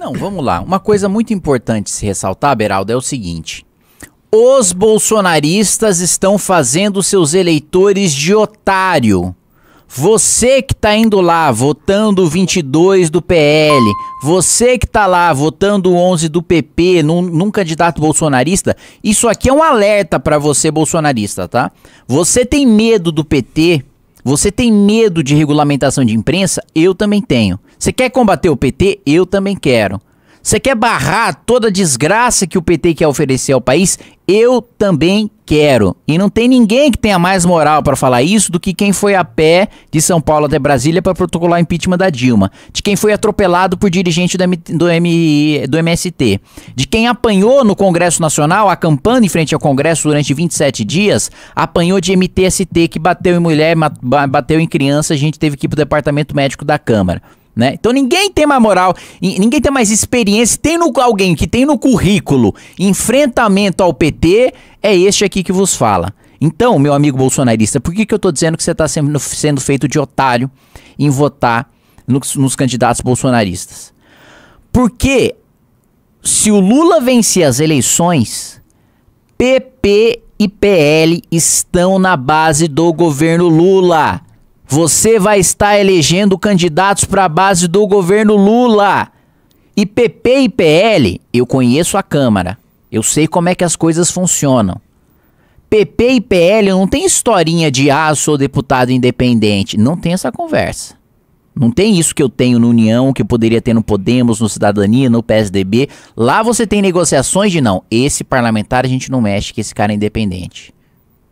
Não, vamos lá. Uma coisa muito importante se ressaltar, Beraldo, é o seguinte: os bolsonaristas estão fazendo seus eleitores de otário. Você que tá indo lá votando 22 do PL, você que tá lá votando 11 do PP, num, num candidato bolsonarista, isso aqui é um alerta para você bolsonarista, tá? Você tem medo do PT, você tem medo de regulamentação de imprensa? Eu também tenho. Você quer combater o PT? Eu também quero. Você quer barrar toda a desgraça que o PT quer oferecer ao país? Eu também quero. E não tem ninguém que tenha mais moral para falar isso do que quem foi a pé de São Paulo até Brasília para protocolar o impeachment da Dilma, de quem foi atropelado por dirigente do, M do, M do MST, de quem apanhou no Congresso Nacional, acampando em frente ao Congresso durante 27 dias, apanhou de MTST que bateu em mulher, bateu em criança, a gente teve que ir para o departamento médico da Câmara né? Então ninguém tem mais moral, ninguém tem mais experiência. Tem no, alguém que tem no currículo enfrentamento ao PT, é este aqui que vos fala. Então, meu amigo bolsonarista, por que, que eu tô dizendo que você tá sendo, sendo feito de otário em votar nos, nos candidatos bolsonaristas? Porque se o Lula vencer as eleições, PP e PL estão na base do governo Lula. Você vai estar elegendo candidatos para a base do governo Lula. E PP e PL, eu conheço a Câmara. Eu sei como é que as coisas funcionam. PP e PL não tem historinha de ah, sou deputado independente. Não tem essa conversa. Não tem isso que eu tenho no União, que eu poderia ter no Podemos, no Cidadania, no PSDB. Lá você tem negociações de não, esse parlamentar a gente não mexe, que esse cara é independente.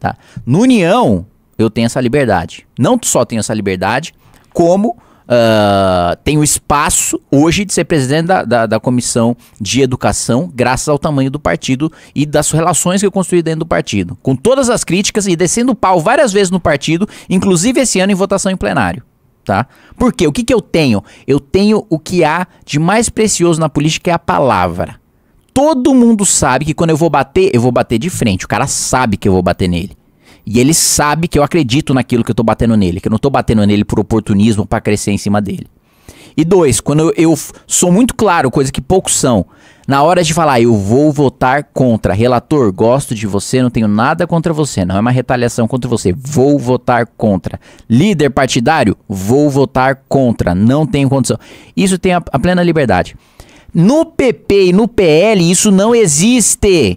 Tá? No União, eu tenho essa liberdade. Não só tenho essa liberdade, como uh, tenho espaço hoje de ser presidente da, da, da, comissão de educação, graças ao tamanho do partido e das relações que eu construí dentro do partido. Com todas as críticas e descendo o pau várias vezes no partido, inclusive esse ano em votação em plenário. Tá? Porque o que, que eu tenho? Eu tenho o que há de mais precioso na política, que é a palavra todo mundo sabe que quando eu vou bater, eu vou bater de frente. O cara sabe que eu vou bater nele. E ele sabe que eu acredito naquilo que eu tô batendo nele, que eu não tô batendo nele por oportunismo para crescer em cima dele. E dois, quando eu, eu, sou muito claro, coisa que poucos são, na hora de falar, eu vou votar contra. Relator, gosto de você, não tenho nada contra você, não é uma retaliação contra você. Vou votar contra. Líder partidário, vou votar contra. Não tenho condição. Isso tem a, a plena liberdade. No PP e no PL, isso não existe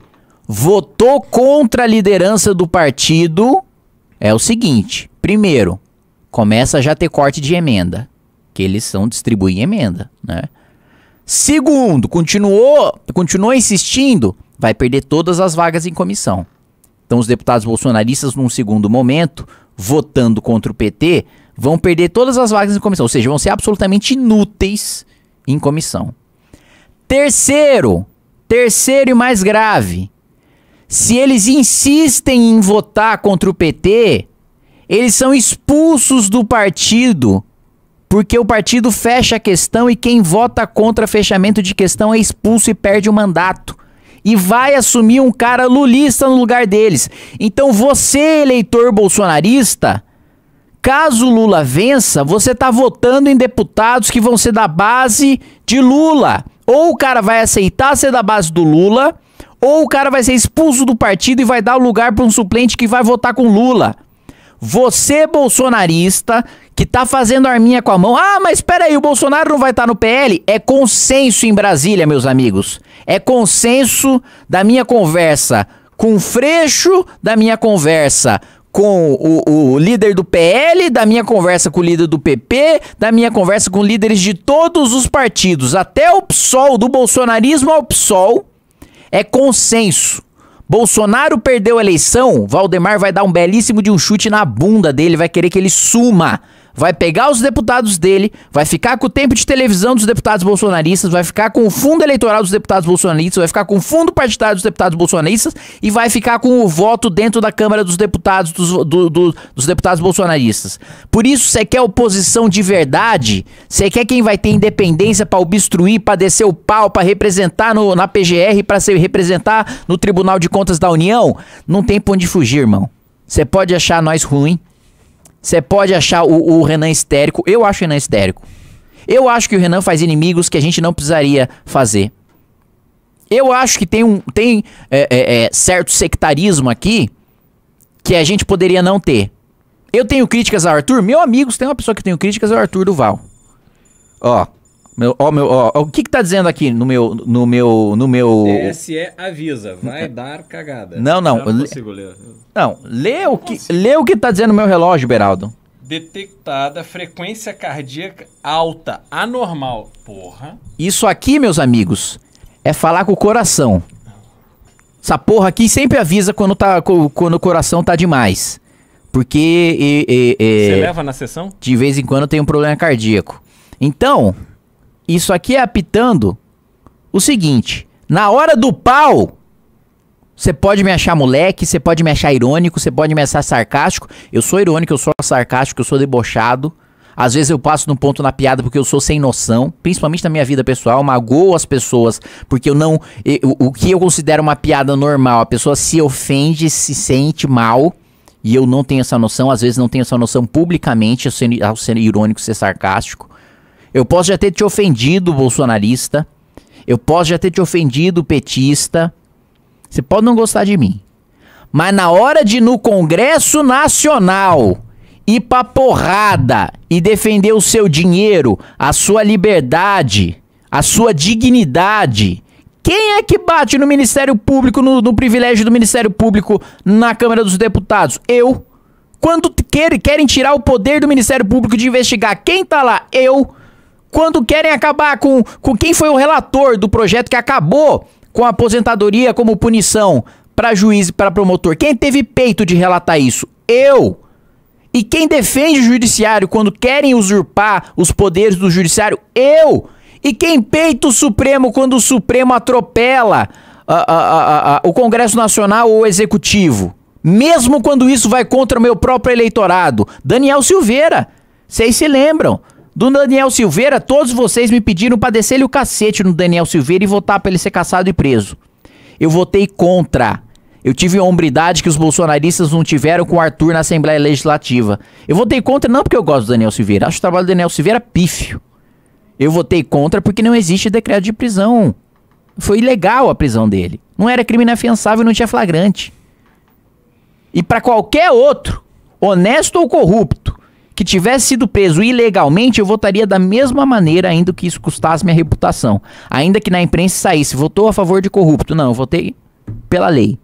votou contra a liderança do partido é o seguinte: primeiro, começa já a ter corte de emenda, que eles são distribuir emenda, né? Segundo, continuou, continuou insistindo, vai perder todas as vagas em comissão. Então os deputados bolsonaristas num segundo momento, votando contra o PT, vão perder todas as vagas em comissão, ou seja, vão ser absolutamente inúteis em comissão. Terceiro, terceiro e mais grave, se eles insistem em votar contra o PT, eles são expulsos do partido, porque o partido fecha a questão e quem vota contra fechamento de questão é expulso e perde o mandato. E vai assumir um cara lulista no lugar deles. Então você, eleitor bolsonarista, caso Lula vença, você está votando em deputados que vão ser da base de Lula. Ou o cara vai aceitar ser da base do Lula, ou o cara vai ser expulso do partido e vai dar o lugar para um suplente que vai votar com Lula. Você, bolsonarista, que tá fazendo arminha com a mão. Ah, mas peraí, o Bolsonaro não vai estar tá no PL? É consenso em Brasília, meus amigos. É consenso da minha conversa com o Freixo, da minha conversa com o, o, líder do PL, da minha conversa com o líder do PP, da minha conversa com líderes de todos os partidos, até o PSOL, do bolsonarismo ao PSOL, é consenso. Bolsonaro perdeu a eleição, Valdemar vai dar um belíssimo de um chute na bunda dele, vai querer que ele suma vai pegar os deputados dele, vai ficar com o tempo de televisão dos deputados bolsonaristas, vai ficar com o fundo eleitoral dos deputados bolsonaristas, vai ficar com o fundo partidário dos deputados bolsonaristas e vai ficar com o voto dentro da Câmara dos Deputados dos, do, do, dos deputados bolsonaristas. Por isso, você quer oposição de verdade, você quer quem vai ter independência para obstruir, para descer o pau, para representar no, na PGR, para se representar no Tribunal de Contas da União, não tem pra onde fugir, irmão. Você pode achar nós ruim, você pode achar o, o Renan histérico. Eu acho o Renan histérico. Eu acho que o Renan faz inimigos que a gente não precisaria fazer. Eu acho que tem, um, tem é, é, é, certo sectarismo aqui que a gente poderia não ter. Eu tenho críticas ao Arthur? Meu amigo, se tem uma pessoa que tem críticas, é o Arthur Duval. Ó, meu, ó, meu, ó, o que que tá dizendo aqui no meu, no meu, no meu... TSE avisa, vai dar cagada. Não, não. Não, consigo ler. não lê o que, lê o que tá dizendo no meu relógio, Beraldo. Detectada frequência cardíaca alta, anormal. Porra. Isso aqui, meus amigos, é falar com o coração. Essa porra aqui sempre avisa quando, tá, quando o coração tá demais. Porque... E, e, e, Você leva na sessão? De vez em quando tem um problema cardíaco. Então, isso aqui é apitando o seguinte: na hora do pau, você pode me achar moleque, você pode me achar irônico, você pode me achar sarcástico. Eu sou irônico, eu sou sarcástico, eu sou debochado. Às vezes eu passo no ponto na piada porque eu sou sem noção, principalmente na minha vida pessoal, magoo as pessoas, porque eu não. Eu, o que eu considero uma piada normal, a pessoa se ofende, se sente mal, e eu não tenho essa noção, às vezes não tenho essa noção publicamente, ao ser, ao ser irônico, ser sarcástico. Eu posso já ter te ofendido, bolsonarista. Eu posso já ter te ofendido, petista. Você pode não gostar de mim. Mas na hora de ir no Congresso Nacional ir pra porrada e defender o seu dinheiro, a sua liberdade, a sua dignidade. Quem é que bate no Ministério Público, no, no privilégio do Ministério Público na Câmara dos Deputados? Eu. Quando querem tirar o poder do Ministério Público de investigar quem tá lá? Eu. Quando querem acabar com, com quem foi o relator do projeto que acabou com a aposentadoria como punição para juiz e para promotor, quem teve peito de relatar isso? Eu! E quem defende o judiciário quando querem usurpar os poderes do judiciário? Eu! E quem peita o Supremo quando o Supremo atropela a, a, a, o Congresso Nacional ou o Executivo? Mesmo quando isso vai contra o meu próprio eleitorado. Daniel Silveira, vocês se lembram? Do Daniel Silveira, todos vocês me pediram pra descer-lhe o cacete no Daniel Silveira e votar pra ele ser caçado e preso. Eu votei contra. Eu tive a hombridade que os bolsonaristas não tiveram com o Arthur na Assembleia Legislativa. Eu votei contra não porque eu gosto do Daniel Silveira. Acho o trabalho do Daniel Silveira pífio. Eu votei contra porque não existe decreto de prisão. Foi ilegal a prisão dele. Não era crime inafiançável, não tinha flagrante. E para qualquer outro, honesto ou corrupto, que tivesse sido preso ilegalmente, eu votaria da mesma maneira, ainda que isso custasse minha reputação. Ainda que na imprensa saísse, votou a favor de corrupto. Não, eu votei pela lei.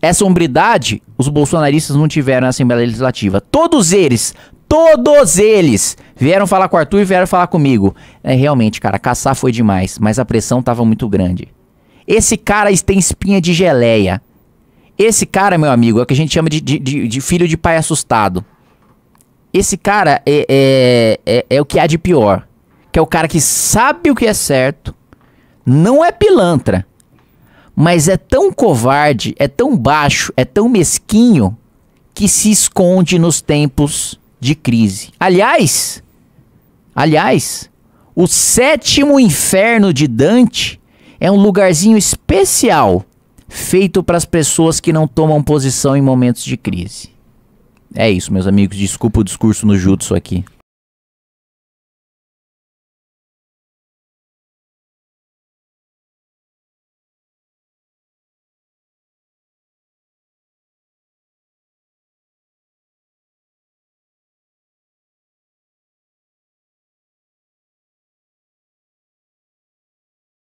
Essa hombridade os bolsonaristas não tiveram na Assembleia Legislativa. Todos eles, todos eles vieram falar com o Arthur e vieram falar comigo. É, realmente, cara, caçar foi demais, mas a pressão estava muito grande. Esse cara tem espinha de geleia. Esse cara, meu amigo, é o que a gente chama de, de, de filho de pai assustado. Esse cara é, é, é, é o que há de pior. Que é o cara que sabe o que é certo, não é pilantra, mas é tão covarde, é tão baixo, é tão mesquinho que se esconde nos tempos de crise. Aliás, aliás, o sétimo inferno de Dante é um lugarzinho especial feito para as pessoas que não tomam posição em momentos de crise. É isso, meus amigos. Desculpa o discurso no jutsu aqui.